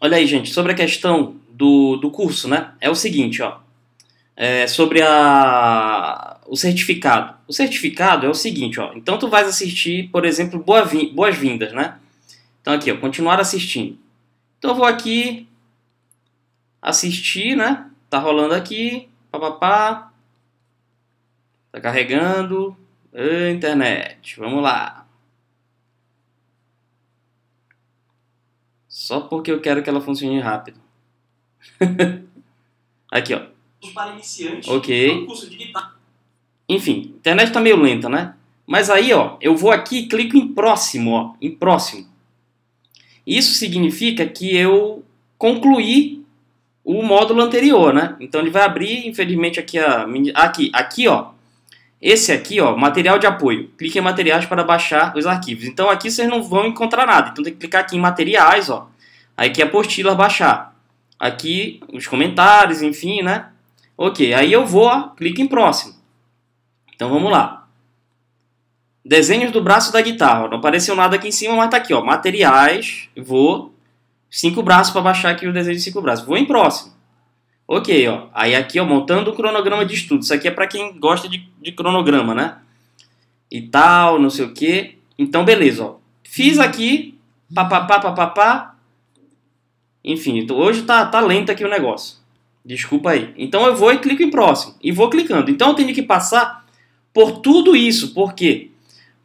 Olha aí, gente, sobre a questão do, do curso, né? É o seguinte, ó. É sobre a, o certificado. O certificado é o seguinte, ó. Então tu vais assistir, por exemplo, boas-vindas, né? Então aqui, ó, continuar assistindo. Então eu vou aqui assistir, né? Tá rolando aqui, papapá. Tá carregando. Eh, internet, vamos lá. Só porque eu quero que ela funcione rápido. Aqui, ó. Para ok. É Enfim, a internet está meio lenta, né? Mas aí, ó, eu vou aqui e clico em próximo, ó, em próximo. Isso significa que eu concluí o módulo anterior, né? Então ele vai abrir, infelizmente aqui a aqui, aqui, ó, esse aqui, ó, material de apoio. Clique em materiais para baixar os arquivos. Então aqui vocês não vão encontrar nada. Então tem que clicar aqui em materiais, ó. Aí que é apostila baixar. Aqui os comentários, enfim, né? Ok, aí eu vou, ó, clico em próximo. Então vamos lá. Desenhos do braço da guitarra. Não apareceu nada aqui em cima, mas tá aqui, ó. Materiais, vou. Cinco braços para baixar aqui o desenho de cinco braços. Vou em próximo. Ok, ó. Aí aqui, ó, montando o cronograma de estudo. Isso aqui é para quem gosta de, de, cronograma, né? E tal, não sei o quê. Então, beleza, ó. Fiz aqui, papapá, papapá. Enfim, então, hoje tá, tá lento aqui o negócio. Desculpa aí. Então eu vou e clico em próximo. E vou clicando. Então eu tenho que passar por tudo isso. Por quê?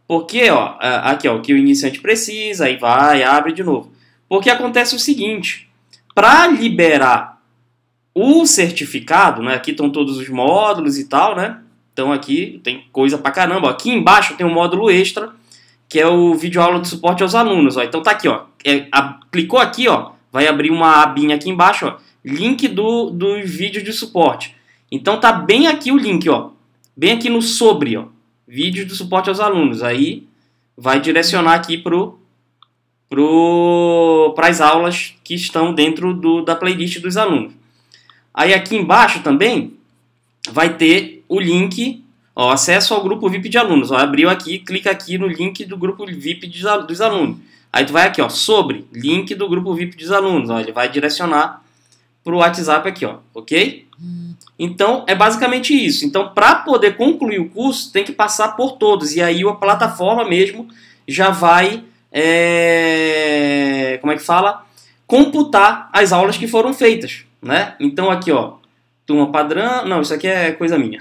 Porque, ó, aqui, ó, o que o iniciante precisa, aí vai, abre de novo. Porque acontece o seguinte: para liberar o certificado, né? Aqui estão todos os módulos e tal, né? Então aqui tem coisa pra caramba. Aqui embaixo tem um módulo extra, que é o vídeo aula de suporte aos alunos. Ó. Então tá aqui, ó. É, a, clicou aqui, ó. Vai abrir uma abinha aqui embaixo, ó. Link do, do vídeo de suporte. Então tá bem aqui o link, ó. Bem aqui no sobre, ó. Vídeos de suporte aos alunos. Aí vai direcionar aqui pro para as aulas que estão dentro do, da playlist dos alunos. Aí aqui embaixo também vai ter o link, ó, acesso ao grupo VIP de alunos. Ó, abriu aqui, clica aqui no link do grupo VIP de, dos alunos. Aí tu vai aqui, ó, sobre, link do grupo VIP dos alunos. Ó, ele vai direcionar para o WhatsApp aqui, ó, ok? Hum. Então, é basicamente isso. Então, para poder concluir o curso, tem que passar por todos. E aí a plataforma mesmo já vai, é... como é que fala? Computar as aulas que foram feitas né? Então aqui, ó, turma padrão, não, isso aqui é coisa minha,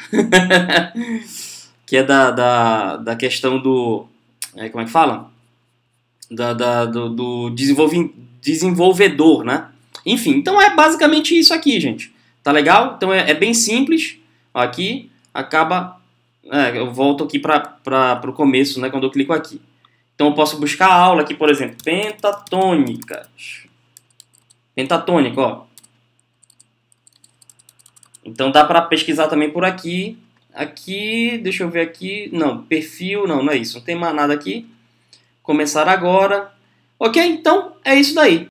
que é da, da, da questão do, é, como é que fala? Da, da do, do desenvolve, desenvolvedor, né? Enfim, então é basicamente isso aqui, gente. Tá legal? Então é, é bem simples. Aqui acaba. É, eu volto aqui para o começo, né? Quando eu clico aqui. Então eu posso buscar a aula aqui, por exemplo, pentatônicas. Pentatônica, ó. Então dá para pesquisar também por aqui. Aqui, deixa eu ver aqui. Não, perfil, não, não é isso. Não tem mais nada aqui. Começar agora. Ok? Então é isso daí.